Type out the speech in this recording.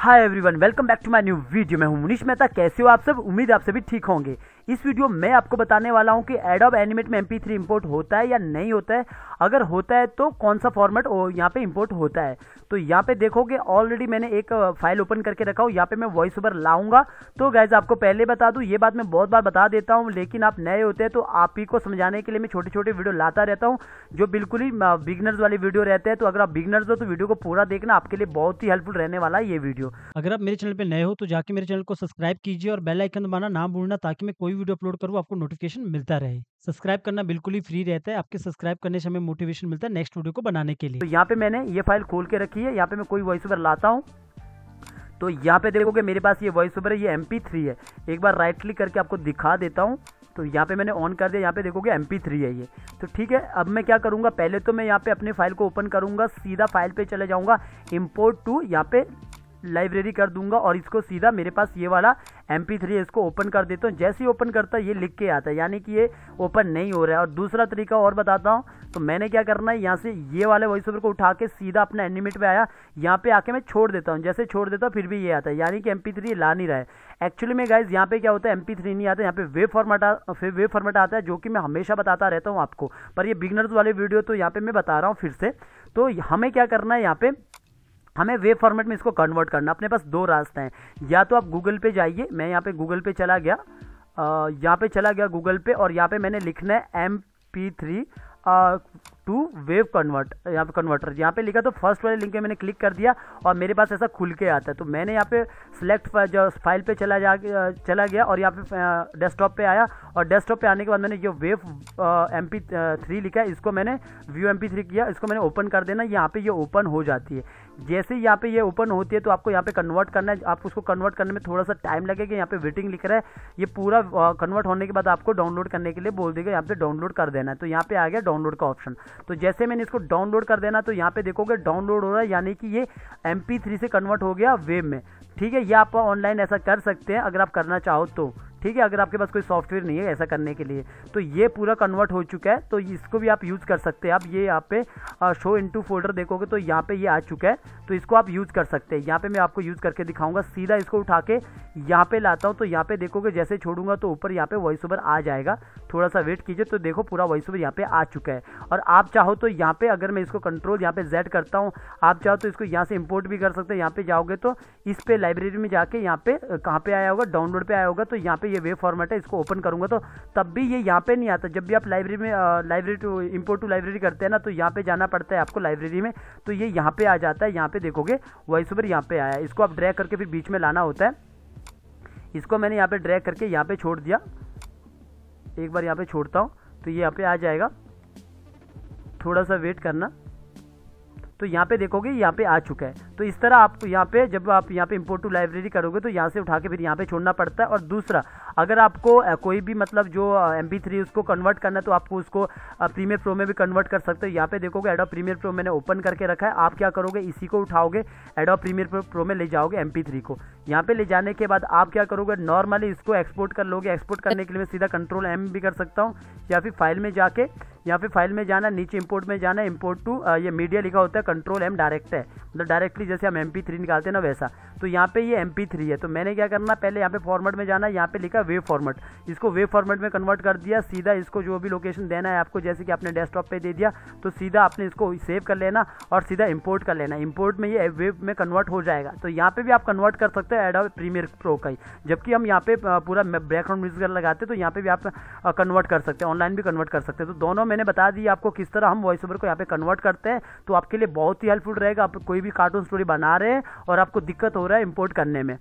hi everyone welcome back to my new video मैं हूं मुनीष मेहता कैसे हो आप सब उम्मीद आप सभी ठीक होंगे इस वीडियो में आपको बताने वाला हूँ कि एडोब एनिमेट में एमपी थ्री इम्पोर्ट होता है या नहीं होता है अगर होता है तो कौन सा फॉर्मेट यहाँ पे इम्पोर्ट होता है तो यहाँ पे देखोगे ऑलरेडी मैंने एक फाइल ओपन करके रखा हो यहाँ पे मैं वॉइस ओवर लाऊंगा तो गैज आपको पहले बता दूँ ये बात मैं बहुत बार बता देता हूँ लेकिन आप नए होते हैं तो आप ही को समझाने के लिए मैं छोटे छोटे वीडियो लाता रहता हूँ जो बिल्कुल ही बिगनर्स वाले वीडियो रहते हैं तो अगर आप बिगनर्स हो तो वीडियो को पूरा देखना आपके लिए बहुत ही हेल्पफुल रहने वाला है ये वीडियो अगर आप मेरे चैनल पर नए हो तो जाके मेरे चैनल को सब्सक्राइब कीजिए और बेलाइकन दबाना ना भूलना ताकि मैं कोई वीडियो अपलोड करूँ आपको नोटिफिकेशन मिलता रहे सब्सक्राइब करना बिल्कुल ही फ्री रहता है आपके सब्सक्राइब करने से हमें मोटिवेशन मिलता है नेक्स्ट वीडियो को बनाने के लिए तो यहाँ पे मैंने ये फाइल खोल के रखी है यहाँ पे मैं कोई वॉइस ओवर लाता हूँ तो यहाँ पे देखोगे मेरे पास ये वॉइस ओवर है ये एम है एक बार राइट क्लिक करके आपको दिखा देता हूँ तो यहाँ पे मैंने ऑन कर दिया यहाँ पे देखोगे एम थ्री है ये तो ठीक है अब मैं क्या करूँगा पहले तो मैं यहाँ पे अपने फाइल को ओपन करूँगा सीधा फाइल पे चले जाऊँगा इम्पोर्ट टू यहाँ पे लाइब्रेरी कर दूंगा और इसको सीधा मेरे पास ये वाला एम थ्री इसको ओपन कर देता हूँ जैसे ही ओपन करता है ये लिख के आता है यानी कि ये ओपन नहीं हो रहा है और दूसरा तरीका और बताता हूँ तो मैंने क्या करना है यहाँ से ये वाले वॉइस ओवर को उठा के सीधा अपना एनिमेट पे आया यहाँ पे आके मैं छोड़ देता हूँ जैसे छोड़ देता हूँ फिर भी ये आता है यानी कि एम थ्री ला नहीं रहा है एक्चुअली में गाइज यहाँ पे क्या होता है एम थ्री नहीं आता यहाँ पे वे फॉर्मेट फिर वे फॉर्मेट आता है जो कि मैं हमेशा बताता रहता हूँ आपको पर ये बिगनर्स वाले वीडियो तो यहाँ पे मैं बता रहा हूँ फिर से तो हमें क्या करना है यहाँ पे हमें वेब फॉर्मेट में इसको कन्वर्ट करना अपने पास दो रास्ते हैं या तो आप गूगल पे जाइए मैं यहाँ पे गूगल पे चला गया यहाँ पे चला गया गूगल पे और यहाँ पे मैंने लिखना है M P three to wave convert यहाँ पे कन्वर्टर यहाँ पे लिखा तो फर्स्ट वाले लिंक पे मैंने क्लिक कर दिया और मेरे पास ऐसा खुल के आता है तो मैंने यहाँ पे सिलेक्ट जो फाइल पे चला जा चला गया और यहाँ पे डेस्कटॉप पे आया और डेस्कटॉप पे आने के बाद मैंने ये वेव एम थ्री लिखा है इसको मैंने व्यू एम थ्री किया इसको मैंने ओपन कर देना यहाँ पे ये ओपन हो जाती है जैसे यहाँ पे ये ओपन होती है तो आपको यहाँ पे कन्वर्ट करना है आप उसको कन्वर्ट करने में थोड़ा सा टाइम लगेगा यहाँ पे वेटिंग लिख रहा है ये पूरा कन्वर्ट होने के बाद आपको डाउनलोड करने के लिए बोल देगा यहाँ पे डाउनलोड कर देना है तो यहाँ पे आ गया डाउनलोड का ऑप्शन तो जैसे मैंने इसको डाउनलोड कर देना तो यहाँ पे देखोगे डाउनलोड हो रहा है यानी कि ये एम से कन्वर्ट हो गया वेब में ठीक है ये आप ऑनलाइन ऐसा कर सकते हैं अगर आप करना चाहो तो ठीक है अगर आपके पास कोई सॉफ्टवेयर नहीं है ऐसा करने के लिए तो ये पूरा कन्वर्ट हो चुका है तो इसको भी आप यूज़ कर सकते हैं आप ये यहाँ पे शो इनटू फोल्डर देखोगे तो यहाँ पे ये आ चुका है तो इसको आप यूज़ कर सकते हैं यहाँ पे मैं आपको यूज़ करके दिखाऊंगा सीधा इसको उठा के यहाँ पे लाता हूँ तो यहाँ पे देखोगे जैसे छोड़ूंगा तो ऊपर यहाँ पे वॉइस ओवर आ जाएगा थोड़ा सा वेट कीजिए तो देखो पूरा वॉइस ओवर यहाँ पे आ चुका है और आप चाहो तो यहाँ पे अगर मैं इसको कंट्रोल यहाँ पे जेड करता हूँ आप चाहो तो इसको यहाँ से इम्पोर्ट भी कर सकते हैं यहाँ पे जाओगे तो इस पे लाइब्रेरी में जाके यहाँ पे कहाँ पे आया होगा डाउनलोड पर आया होगा तो यहाँ पे ये वेब फॉर्मेट है इसको ओपन करूँगा तो तब भी ये यहाँ पे नहीं आता जब भी आप लाइब्रेरी में library to import to library करते हैं ना तो यहाँ पे जाना पड़ता है आपको लाइब्रेरी में तो ये यहाँ पे आ जाता है यहाँ पे देखोगे वॉइस ओवर यहाँ पे आया इसको आप ड्रैग करके फिर बीच में लाना होता है इसको मैंने यहाँ पे ड्रैग करके यहाँ पे छोड़ दिया एक बार यहाँ पे छोड़ता हूँ तो ये यहाँ पे आ जाएगा थोड़ा सा वेट करना तो यहाँ पे देखोगे यहाँ पे आ चुका है तो इस तरह आपको यहाँ पे जब आप यहाँ पे इम्पोर्ट टू लाइब्रेरी करोगे तो यहाँ से उठा के फिर यहाँ पे छोड़ना पड़ता है और दूसरा अगर आपको कोई भी मतलब जो एम थ्री उसको कन्वर्ट करना है तो आपको उसको प्रीमियर प्रो में भी कन्वर्ट कर सकते हो यहाँ पे देखोगे एडो प्रीमियर प्रो मैंने ओपन करके रखा है आप क्या करोगे इसी को उठाओगे एडो प्रीमियर प्रो में ले जाओगे एम थ्री को यहाँ पे ले जाने के बाद आप क्या करोगे नॉर्मली इसको एक्सपोर्ट कर लोगे एक्सपोर्ट करने के लिए मैं सीधा कंट्रोल एम भी कर सकता हूँ या फिर फाइल में जाके यहाँ पे फाइल में जाना नीचे इंपोर्ट में जाना इंपोर्ट टू ये मीडिया लिखा होता है कंट्रोल एम डायरेक्ट है मतलब डायरेक्टली जैसे हम एम थ्री निकालते हैं ना वैसा तो यहाँ पे ये एम है तो मैंने क्या करना पहले यहाँ पे फॉर्मेट में जाना यहाँ पे लिखा वेव फॉर्मेट इसको वेव फॉर्मेट में कन्वर्ट कर दिया सीधा इसको जो भी लोकेशन देना है आपको जैसे कि आपने डेस्कटॉप पे दे दिया तो सीधा आपने इसको सेव कर लेना और सीधा इंपोर्ट कर लेना इंपोर्ट में ये वेव में कन्वर्ट हो जाएगा तो यहाँ पे भी आप कन्वर्ट कर सकते हैं एडो प्रीमियर प्रो का ही जबकि हम यहाँ पे पूरा बैकग्राउंड म्यूजिक लगाते तो यहाँ पे भी आप कन्वर्ट कर सकते हैं ऑनलाइन भी कन्वर्ट कर सकते हैं तो दोनों मैंने बता दी आपको किस तरह हम वॉइस ओवर को यहाँ पे कन्वर्ट करते हैं तो आपके लिए बहुत ही हेल्पफुल रहेगा आप कोई भी कार्टून स्टोरी बना रहे हैं और आपको दिक्कत हो रहा है इम्पोर्ट करने में